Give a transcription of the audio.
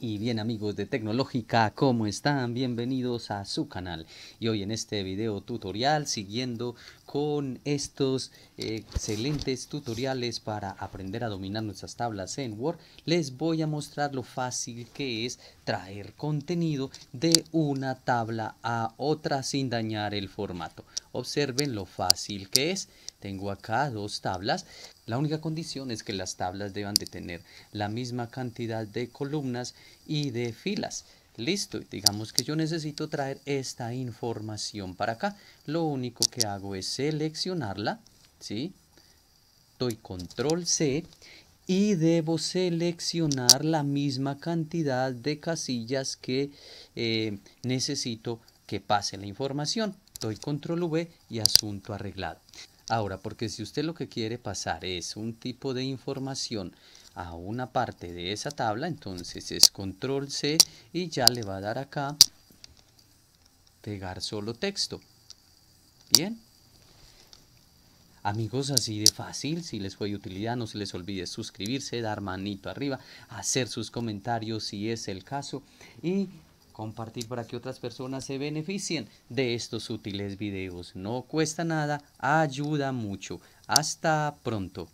Y bien amigos de Tecnológica, ¿cómo están? Bienvenidos a su canal. Y hoy en este video tutorial, siguiendo con estos eh, excelentes tutoriales para aprender a dominar nuestras tablas en Word, les voy a mostrar lo fácil que es traer contenido de una tabla a otra sin dañar el formato. Observen lo fácil que es. Tengo acá dos tablas. La única condición es que las tablas deban de tener la misma cantidad de columnas y de filas. Listo, digamos que yo necesito traer esta información para acá. Lo único que hago es seleccionarla, ¿sí? Doy control C y debo seleccionar la misma cantidad de casillas que eh, necesito que pase la información. Doy control V y asunto arreglado. Ahora, porque si usted lo que quiere pasar es un tipo de información a una parte de esa tabla, entonces es control C y ya le va a dar acá pegar solo texto. Bien. Amigos, así de fácil, si les fue de utilidad, no se les olvide suscribirse, dar manito arriba, hacer sus comentarios si es el caso y compartir para que otras personas se beneficien de estos útiles videos. No cuesta nada, ayuda mucho. Hasta pronto.